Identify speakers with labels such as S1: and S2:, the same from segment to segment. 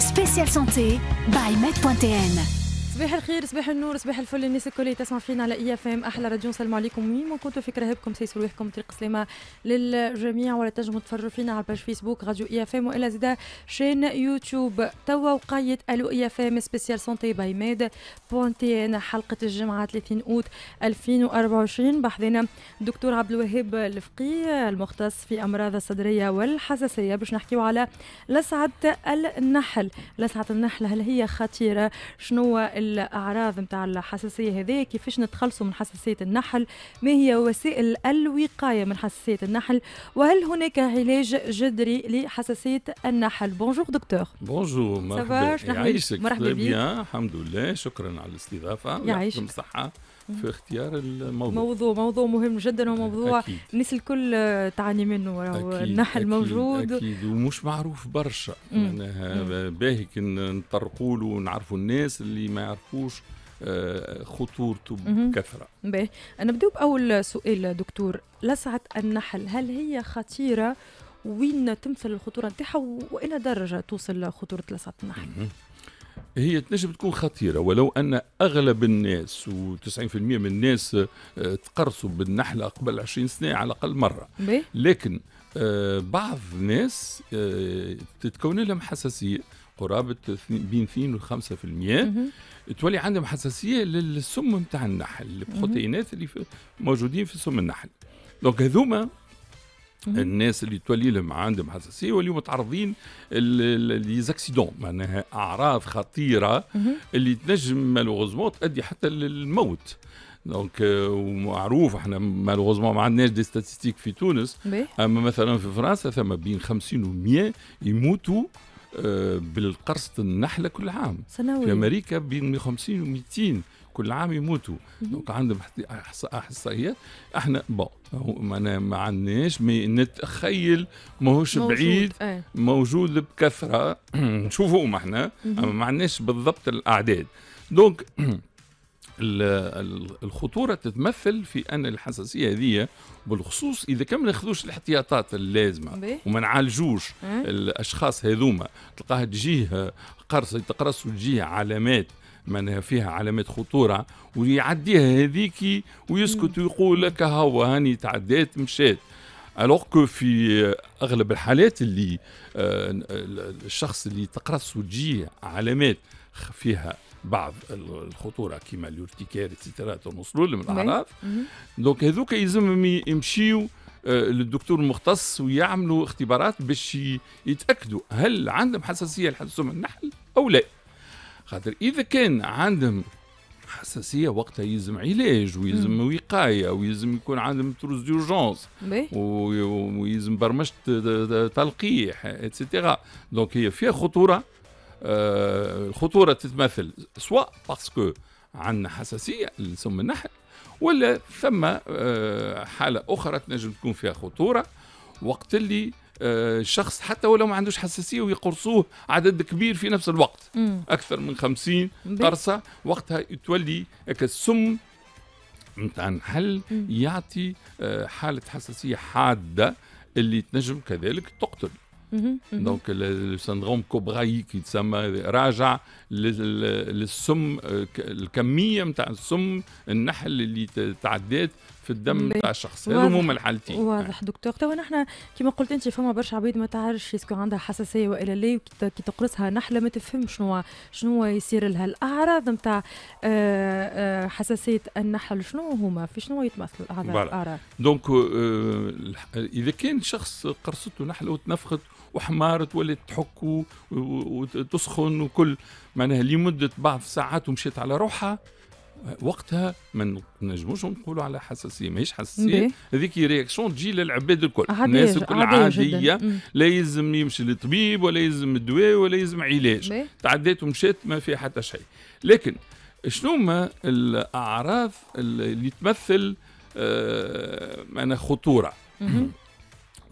S1: spécial santé by med.tn. صباح الخير صباح النور صباح الفل الناس الكل تسمع فينا على اي فام احلى راديو نسلم عليكم مين ما كنتوا في كرهبكم سيس روحكم طريق سلامه للجميع ولا تنجموا تفرجوا فينا على باج فيسبوك راديو اي فام والا زيدا شين يوتيوب توا وقيت الو اي فام سبيسيال سونتي باي ميد بوان تي ان حلقه الجمعه 30 اوت 2024 بحضنا الدكتور عبد الوهاب الفقي المختص في امراض الصدريه والحساسيه باش نحكيو على لسعه النحل لسعه النحل هل هي خطيره شنو الاعراض نتاع الحساسيه هذه كيفاش نتخلصوا من حساسيه النحل ما هي وسائل الوقايه من حساسيه النحل وهل هناك علاج جذري لحساسيه النحل بونجور دكتور
S2: بونجور مرحبا يعيشك مرحبا بك الحمد لله شكرا على الاستضافه يعيشك الصحه في اختيار الموضوع
S1: موضوع موضوع مهم جدا وموضوع أكيد. الناس الكل تعاني منه راهو النحل أكيد موجود اكيد
S2: ومش معروف برشا معناها باهي كان نطرقوا له ونعرفوا الناس اللي ما يعرفوش آه، خطورته بكثره.
S1: باهي نبداو باول سؤال دكتور لسعه النحل هل هي خطيره وين تمثل الخطوره نتاعها والى درجه توصل خطوره لسعه النحل؟
S2: هي تنجم تكون خطيرة ولو أن أغلب الناس و90% من الناس آه، تقرصوا بالنحلة قبل 20 سنة على الأقل مرة لكن آه، بعض الناس آه، تتكون لهم حساسية قرابة بين 2 و 5% تولي عندهم حساسية للسم نتاع النحل البروتينات اللي موجودين في سم النحل دونك هذوما الناس اللي تولي لهم عندهم حساسيه واللي متعرضين ليزاكسيدون معناها اعراض خطيره اللي تنجم مالوغوزمون تؤدي حتى للموت دونك آه، ومعروف احنا مالوغوزمون ما عندناش دي ستاتستيك في تونس اما مثلا في فرنسا ثم بين 50 و 100 يموتوا آه، بالقرصة النحلة كل عام
S1: سنوي. في أمريكا
S2: بين 150 و 200 كل عام يموتوا دونك عندهم احصائيات احنا بون ما ما عندناش مي نتخيل ماهوش بعيد ايه. موجود بكثره نشوفوهم احنا اما ما عندناش بالضبط الاعداد دونك الخطوره تتمثل في ان الحساسيه هذه بالخصوص اذا كان ما ناخذوش الاحتياطات اللازمه وما نعالجوش إيه. الاشخاص هذوما تلقاها تجيه قرص تقرص وتجيه علامات معناها فيها علامات خطوره ويعديها هذيك ويسكت ويقول لك هو هاني تعديت مشات الوغ كو في اغلب الحالات اللي آه، الشخص اللي تقرص وتجيه علامات فيها بعض الخطوره كيما اليورتيكير اتسيتيرا توصلوا لهم الاعراض دونك هذوك يلزمهم يمشيو آه، للدكتور المختص ويعملوا اختبارات باش يتاكدوا هل عندهم حساسيه لحسم النحل او لا خاطر اذا كان عندهم حساسيه وقتها يلزم علاج ويلزم وقايه ويلزم يكون عندهم تروس ديورجونس ويلزم برمجه تلقيح اتسيتيرا دونك هي فيها خطوره آه، الخطوره تتمثل سواء باسكو عندنا حساسيه لسم النحل ولا ثم آه، حاله اخرى تنجم تكون فيها خطوره وقت اللي آه، شخص حتى ولو ما عندوش حساسيه ويقرصوه عدد كبير في نفس الوقت مم. اكثر من خمسين قرصه وقتها تولي السم نتاع النحل يعطي آه، حاله حساسيه حاده اللي تنجم كذلك تقتل دونك السندروم كوبراي تسمى راجع للسم الكميه نتاع السم النحل اللي تعدات في الدم نتاع الشخص هذو هما الحالتين
S1: واضح دكتور توا نحن كما قلت انت فما برشا عبيد ما تعرفش اسكو عندها حساسيه والا لا كي تقرصها نحله ما تفهمش شنو شنو يصير لها الاعراض نتاع آه، آه، حساسيه النحل شنو هما في شنو يتمثلوا الاعراض
S2: دونك euh، اذا كان شخص قرصته نحله وتنفخت وحمار تولي تحك وتسخن وكل معناها لمدة بعض ساعات ومشيت على روحها وقتها ما نجموش نقولوا على حساسيه ماهيش حساسيه هذيك رياكسيون تجي للعباد الكل الناس الكل عاديه لا يلزم يمشي للطبيب ولا يلزم دواء ولا يلزم علاج تعديت ومشيت ما في حتى شيء لكن شنو ما الاعراض اللي تمثل آه انا خطوره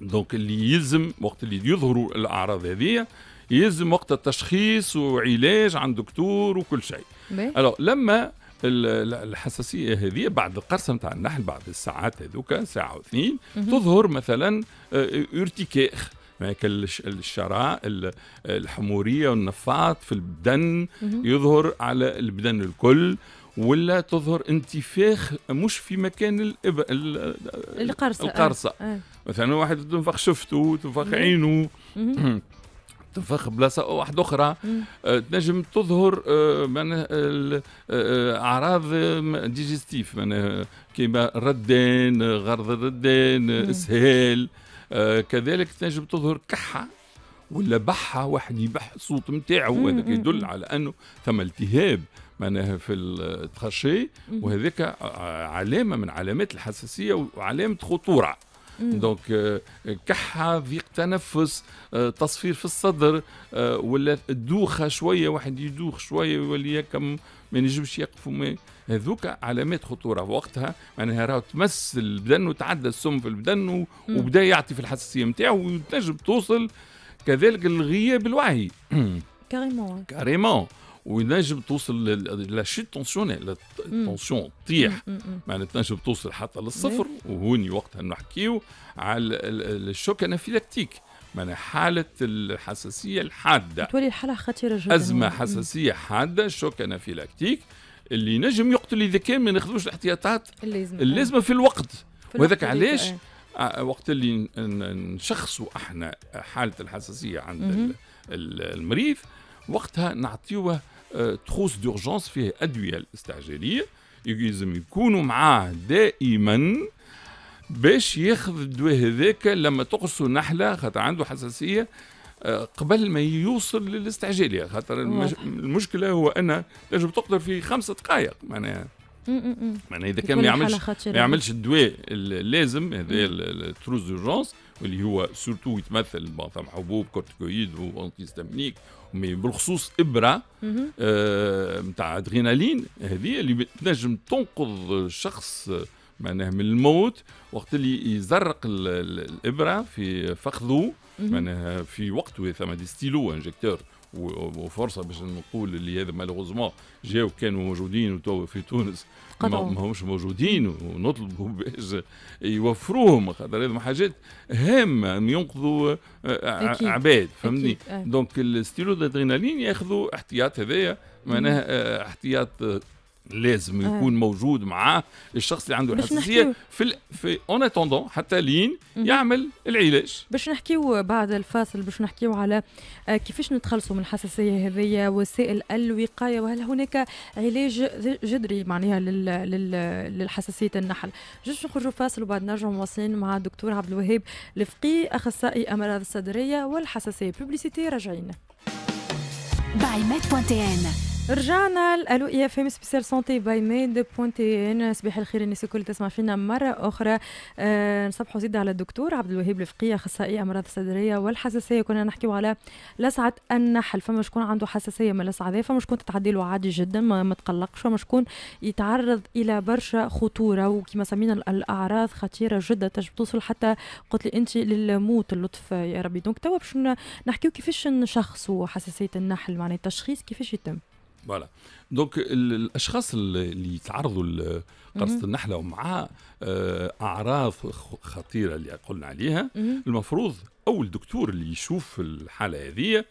S2: دونك اللي يلزم وقت اللي يظهروا الاعراض هذه يلزم وقت التشخيص وعلاج عند دكتور وكل شيء الو لما الحساسيه هذه بعد القرصه نتاع النحل بعد الساعات هذوك ساعه واثنين تظهر مثلا آه، ارتكاخ هناك الشراء الحموريه والنفاط في البدن يظهر على البدن الكل ولا تظهر انتفاخ مش في مكان الإب... القرصة آه. القرصة آه. مثلا واحد تنفخ شفته تنفخ عينه تنفخ بلاصه واحده اخرى آه تنجم تظهر آه معناها آه، اعراض ديجستيف معناها كيما ردان غرض الردان اسهال آه كذلك تنجم تظهر كحه ولا بحها واحد يبح الصوت نتاعو وهذاك يدل على انه ثم التهاب معناها في التخشي وهذاك علامه من علامات الحساسيه وعلامه خطوره دونك آه، كحه ضيق تنفس آه، تصفير في الصدر آه، ولا دوخه شويه واحد يدوخ شويه يولي كم ما ينجمش يقف هذوك علامات خطوره وقتها معناها راه تمس البدن وتعدى السم في البدن وبدا يعطي في الحساسيه نتاعو وتنجم توصل كذلك الغياب الوعي
S1: كاريمون كاريمون
S2: وينجم توصل لا شيت تونسيونيل التونسيون تطيح معناتها تنجم توصل حتى للصفر إيه. وهوني وقتها نحكيو على الشوك انافيلاكتيك معناها حالة الحساسية الحادة تولي
S1: الحالة خطيرة جدا أزمة حساسية
S2: حادة شوك انافيلاكتيك اللي نجم يقتل إذا كان ما ناخذوش الاحتياطات
S1: اللازمة اللازمة في الوقت
S2: وهذاك علاش آه. آه، وقت اللي نشخصوا احنا حاله الحساسيه عند المريض وقتها نعطيوه آه، تخوص دورجونس فيه ادويه استعجاليه يلزم يكونوا معاه دائما باش ياخذ الدواء هذاك لما تقصوا نحله خاطر عنده حساسيه آه، قبل ما يوصل للاستعجاليه خاطر المشكله هو ان تجب تقدر في خمسة دقائق معناها
S1: معناها اذا كان ما يعملش ما يعملش
S2: الدواء اللازم هذا التروز دورجونس واللي هو سورتو يتمثل ثم حبوب كورتيكويد وانتيستامينيك بالخصوص ابره نتاع آه ادرينالين هذه اللي تنجم تنقذ الشخص معناها من الموت وقت اللي يزرق الابره في فخذه معناها في وقته ثم دي ستيلو انجكتور وفرصه باش نقول اللي هذا مالوغوزمون جاو كانوا موجودين وتوا في تونس ما همش موجودين ونطلبوا باش يوفروهم خاطر هذم حاجات هامه ان ينقذوا آه، عباد فهمني دونك الستيلو دادرينالين ياخذوا احتياط هذايا معناها احتياط لازم آه. يكون آه. موجود معاه الشخص اللي عنده الحساسيه في ال... في اون اتوندون حتى لين يعمل العلاج
S1: باش نحكيو بعد الفاصل باش نحكيو على آه، كيفاش نتخلصوا من الحساسيه هذه وسائل الوقايه وهل هناك علاج جذري معناها لل... لل... للحساسيه النحل جوش نخرجوا فاصل وبعد نرجع مواصلين مع الدكتور عبد الوهاب الفقي اخصائي امراض الصدريه والحساسيه بوبليسيتي راجعين باي مات رجعنا لالو اي اف ام سبيسيال سونتي باي ميد تي ان صباح الخير الناس الكل تسمع فينا مره اخرى آه، نصبحوا زيد على الدكتور عبد الوهاب الفقيه اخصائي امراض الصدريه والحساسيه كنا نحكيو على لسعه النحل فما شكون عنده حساسيه من لسعة هذه فما شكون تتعدي له عادي جدا ما, ما تقلقش فما شكون يتعرض الى برشا خطوره وكما سمينا الاعراض خطيره جدا تجب توصل حتى قلت لي انت للموت اللطف يا ربي دونك توا باش نحكيو كيفاش نشخصوا حساسيه النحل معناها التشخيص كيفاش يتم
S2: فوالا دونك الاشخاص اللي يتعرضوا لقرصه النحله ومع آه، اعراض خطيره اللي قلنا عليها المفروض اول دكتور اللي يشوف الحاله هذه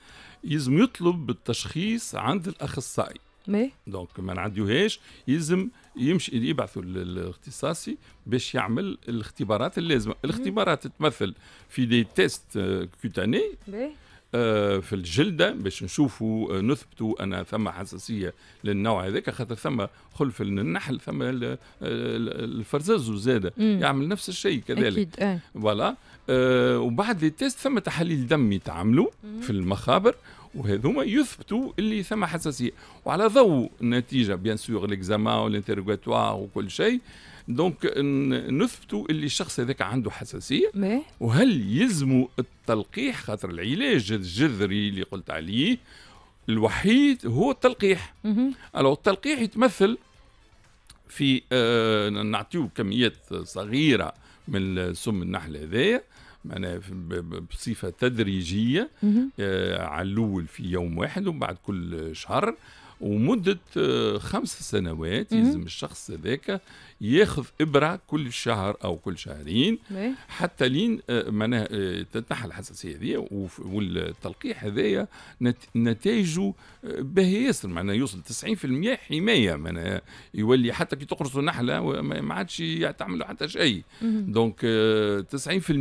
S2: يلزم يطلب التشخيص عند الاخصائي مي دونك ما نعديوهاش يلزم يمشي يبعثوا الاختصاصي باش يعمل الاختبارات اللازمه الاختبارات تتمثل في دي تيست كوتاني آه، في الجلده باش نشوفوا آه، نثبتوا ان ثم حساسيه للنوع هذاك خاطر ثم خلف النحل ثم آه، الفرزاز زاده يعمل نفس الشيء كذلك اكيد فوالا آه وبعد لي تيست ثم تحاليل دم يتعملوا في المخابر وهذوما يثبتوا اللي ثم حساسيه وعلى ضوء النتيجه بيان سور ليكزامان والانتروغاتوار وكل شيء دونك نثبتوا اللي الشخص هذاك عنده حساسيه وهل يلزموا التلقيح خاطر العلاج الجذري اللي قلت عليه الوحيد هو التلقيح الو التلقيح يتمثل في آه نعطيو كميات صغيره من سم النحل هذايا معناها بصفة تدريجية آه، علول في يوم واحد ومن بعد كل شهر ومدة آه، خمس سنوات يلزم الشخص هذاك ياخذ إبرة كل شهر أو كل شهرين حتى لين آه، معناها تتنحى آه، الحساسية هذه والتلقيح هذايا نتائجه باهي ياسر معناها يوصل 90% حماية معناها يولي حتى كي تقرصوا نحلة ما عادش تعملوا حتى شيء دونك 90%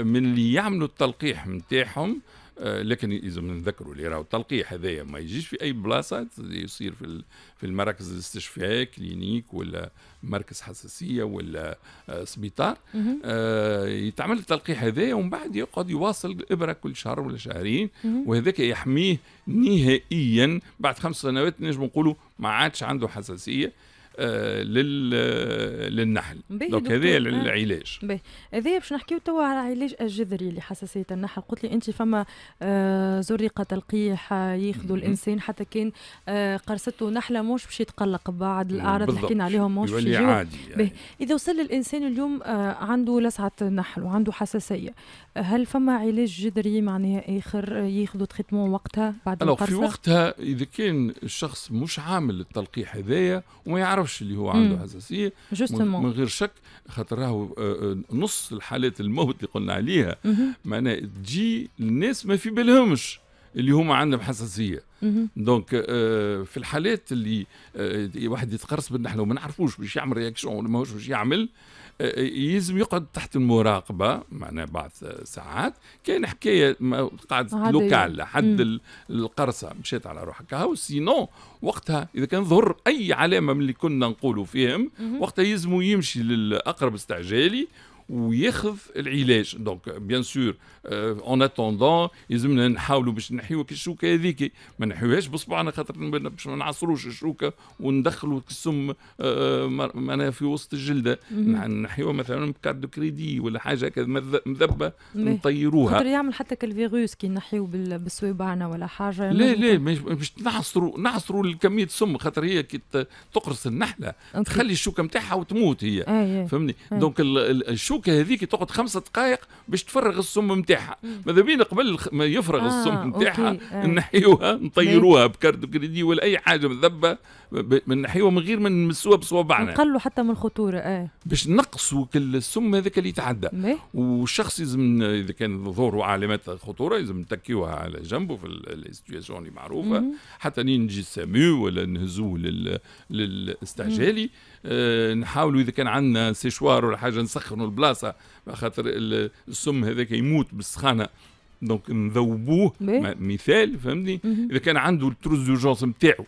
S2: من اللي يعملوا التلقيح نتاعهم آه، لكن لازم نذكروا اللي راهو التلقيح هذايا ما يجيش في اي بلاصه يصير في في المراكز الاستشفائيه كلينيك ولا مركز حساسيه ولا آه، سبيطار آه، يتعمل التلقيح هذايا ومن بعد يقعد يواصل الابره كل شهر ولا شهرين وهذاك يحميه نهائيا بعد خمس سنوات نجم نقولوا ما عادش عنده حساسيه آه، آه، للنحل دونك هذايا العلاج
S1: آه. هذايا باش نحكيو توا على العلاج الجذري لحساسيه النحل قلت لي انت فما زرقه تلقيح ياخذوا الانسان حتى كان قرصته نحله مش باش يتقلق بعد الاعراض اللي حكينا عليهم مش في عادي يعني. اذا وصل الانسان اليوم عنده لسعه نحل وعنده حساسيه هل فما علاج جذري معناها اخر ياخذوا تريتمون وقتها بعد القرصه في وقتها
S2: اذا كان الشخص مش عامل التلقيح هذايا وما يعرف يعرفش اللي هو عنده حساسيه من غير شك خاطر راهو آه، آه، نص الحالات الموت اللي قلنا عليها معناها تجي الناس ما في بالهمش اللي هما عندهم حساسيه دونك آه، في الحالات اللي آه، واحد يتقرص بالنحله وما نعرفوش باش يعمل رياكسيون ولا ماهوش باش يعمل آه، يلزم يقعد تحت المراقبه معنا بعض ساعات كان حكايه قاعد لوكال حد القرصه مشات على روحك هاو سينو وقتها اذا كان ظهر اي علامه من اللي كنا نقولوا فيهم وقتها يلزموا يمشي للاقرب استعجالي وياخذ العلاج دونك بيان سور اون اتوندون يلزمنا نحاولوا باش نحيوا الشوكه هذيك ما نحيوهاش بصبعنا خاطر باش ما نعصروش الشوكه وندخلوا السم معناها في وسط الجلده نحيوها مثلا بكارت كريدي ولا حاجه هكذا مذبه نطيروها خاطر
S1: يعمل حتى كالفيروس كي نحيو بصوابعنا ولا حاجه لا لا
S2: باش نعصروا نعصروا الكميه السم خاطر هي كي تقرص النحله تخلي الشوكه نتاعها وتموت هي فهمني دونك الشوكه الشوكه هذيك تقعد خمسة دقائق باش تفرغ السم نتاعها ماذا بينا قبل ما يفرغ آه السم نتاعها آه. نحيوها نطيروها بكارد كريدي ولا اي حاجه مذبه نحيوها من غير ما نمسوها بصوابعنا
S1: نقلوا حتى من الخطوره اه
S2: باش نقصوا السم هذاك اللي يتعدى والشخص لازم اذا كان ظهروا علامات خطوره لازم نتكيوها على جنبه في السيتياسيون اللي معروفه حتى نجي السامو ولا نهزوه لل... للاستعجالي آه نحاولوا اذا كان عندنا سيشوار ولا حاجه نسخنوا البلاصه بلاصه خاطر السم هذاك يموت بالسخانه دونك نذوبوه مثال فهمتني اذا كان عنده التروز دورجونس نتاعو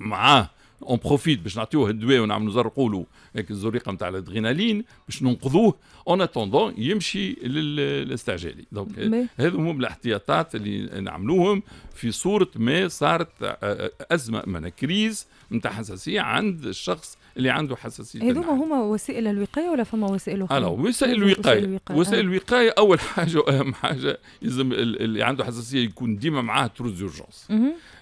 S2: معاه اون بروفيت باش نعطيوه الدواء ونعملوا نزرقوا له هيك الزريقه نتاع الادرينالين باش ننقذوه اون اتوندون يمشي للاستعجالي دونك هذو هم الاحتياطات اللي نعملوهم في صوره ما صارت ازمه معناها كريز نتاع حساسيه عند الشخص اللي عنده حساسيه هذوما
S1: هما وسائل الوقايه ولا فما وسائل اخرى؟ لا وسائل الوقايه آه. وسائل
S2: الوقايه اول حاجه واهم حاجه لازم اللي عنده حساسيه يكون ديما معاه تروز اورجونس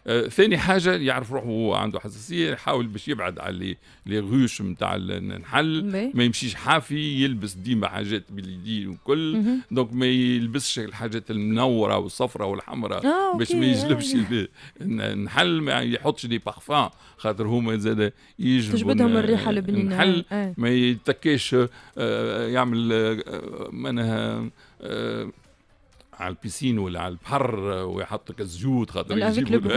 S2: آه، ثاني حاجه يعرف روحه هو عنده حساسيه يحاول باش يبعد على لي غوش نتاع النحل ما يمشيش حافي يلبس ديما حاجات باليدين وكل دونك ما يلبسش الحاجات المنوره والصفرة والحمراء آه، باش ما يجلبش أيوة. النحل ما يحطش دي بارفان خاطر هما زاد يجلبوا تجبدهم الريحه البنينه النحل آه. ما يتكاش يعمل معناها على البيسين ولا على البحر ويحط لك الزيوت خاطر يجيبوا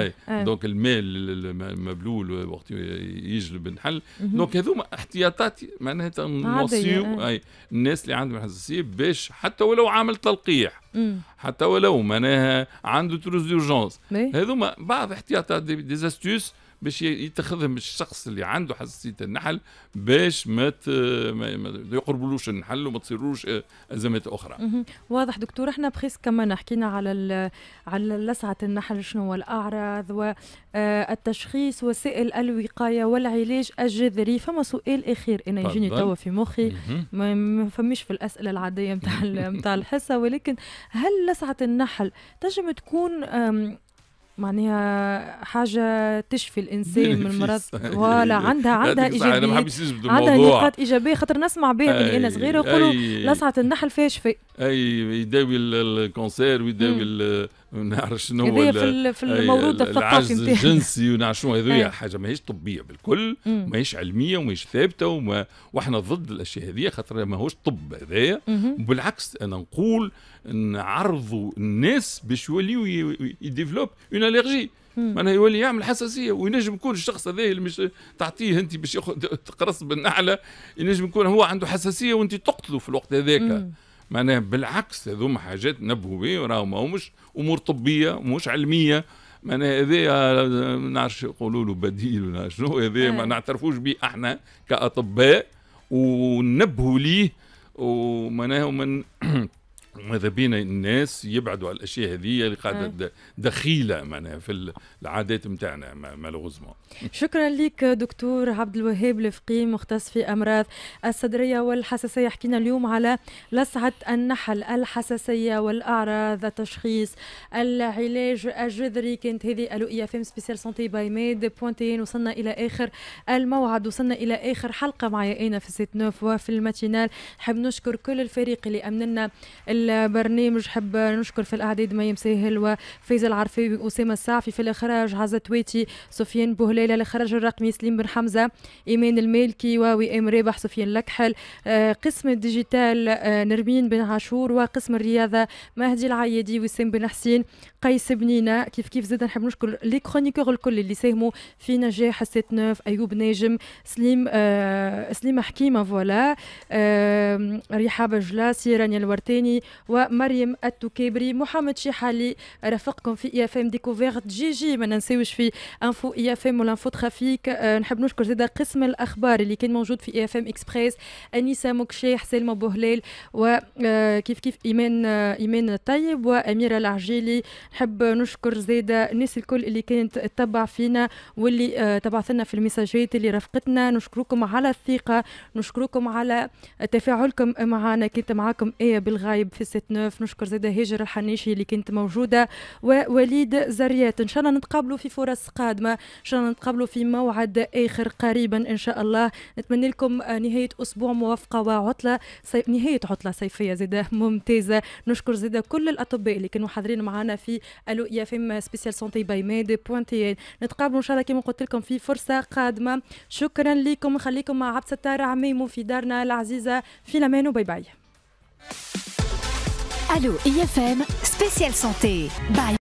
S2: اي دونك الماء المبلول وقت يجلب النحل دونك هذوما احتياطات معناها نوصيو اي الناس اللي عندهم حساسيه باش حتى ولو عامل تلقيح حتى ولو معناها عنده تروز دورجونس هذوما بعض احتياطات دي, دي باش يتخذهم الشخص اللي عنده حساسيه النحل باش ما يقربلوش النحل وما تصيروش آه، ازمات
S1: اخرى. واضح دكتور احنا بريسك كمان حكينا على على لسعه النحل شنو هو الاعراض والتشخيص آه، وسائل الوقايه والعلاج الجذري فما سؤال اخير انا يجيني توا في مخي ما فماش في الاسئله العاديه نتاع نتاع الحصه ولكن هل لسعه النحل تنجم تكون معناها حاجة تشفي الإنسان من المرض ولا عندها عندها إيجابية عندها نقاط إيجابية خاطر نسمع بها من أنا صغيرة يقولوا لسعة النحل فيها شفاء
S2: أي يداوي الكونسير ويداوي نعرف شنو هو في الموروث العجز الجنسي ونعرف شنو هذويا حاجه ماهيش طبيه بالكل ماهيش علميه وماهيش ثابته وما واحنا ضد الاشياء هذه خاطر ماهوش طب هذايا بالعكس انا نقول نعرضوا الناس باش يوليوا يديفلوب اون اليرجي معناها يولي يعمل حساسيه وينجم يكون الشخص هذا اللي مش تعطيه انت باش تقرص بالنعله ينجم يكون هو عنده حساسيه وانت تقتله في الوقت هذاك معناها بالعكس هذوما حاجات نبهوا به وراهم ماهمش امور طبيه ومش علميه معناها هذايا آه، ما نعرفش يقولوا له بديل ولا شنو هذايا ما إيه. نعترفوش به احنا كاطباء وننبهوا ليه ومعناها ومن ماذا بينا الناس يبعدوا على الاشياء هذه اللي قاعده آه. دخيله معناها في العادات نتاعنا مالوغوزمون
S1: شكرا لك دكتور عبد الوهاب الفقي مختص في امراض الصدريه والحساسيه حكينا اليوم على لسعه النحل الحساسيه والاعراض التشخيص العلاج الجذري كانت هذه الو اف ام سبيسيال سونتي باي ميد بوانتين وصلنا الى اخر الموعد وصلنا الى اخر حلقه معي انا في سيت نوف وفي الماتينال نحب نشكر كل الفريق اللي امن لنا البرنامج حب نشكر في الاعداد مي ساهل وفيز العرفي واسامة السعفي في الاخراج عزة تويتي سفيان بوهليلة الاخراج الرقمي سليم بن حمزة ايمان المالكي ووئام رابح سفيان لكحل آه، قسم الديجيتال آه، نرمين بن عاشور وقسم الرياضة مهدي العيادي وسام بن حسين قيس بنينة كيف كيف زاد نحب نشكر لي كرونيكور الكل اللي ساهموا في نجاح السيت نوف ايوب ناجم سليم آه سليمة حكيمة فوالا آه رحاب جلاسي رانيا الورتاني ومريم التكابري محمد شيحالي رفقكم في اي اف ام ديكوفيرت جي جي ما ننساوش في انفو اي اف ام والانفو ترافيك أه نحب نشكر زاد قسم الاخبار اللي كان موجود في اي اف ام اكسبريس انيسه مكشيح سلمى بوهلال وكيف آه، كيف ايمان آه، ايمان الطيب واميره العجيلي نحب نشكر زاد الناس الكل اللي كانت تتبع فينا واللي آه، تبعث لنا في المساجات اللي رافقتنا نشكركم على الثقه نشكركم على تفاعلكم معنا كنت معاكم ايه بالغايب في في نوف نشكر زيدا هجر الحنيشي اللي كانت موجوده ووليد زريات ان شاء الله نتقابلوا في فرص قادمه ان شاء الله نتقابلوا في موعد اخر قريبا ان شاء الله نتمنى لكم نهايه اسبوع موفقه وعطله سي... نهايه عطله صيفيه زيدا ممتازه نشكر زيدا كل الاطباء اللي كانوا حاضرين معنا في الو اي اف ام سبيسيال سونتي باي ميد بوان نتقابلوا ان شاء الله كما قلت لكم في فرصه قادمه شكرا لكم خليكم مع عبد ستار عميمو في دارنا العزيزه في الامان وباي باي
S2: Allô IFM, spécial santé. Bye.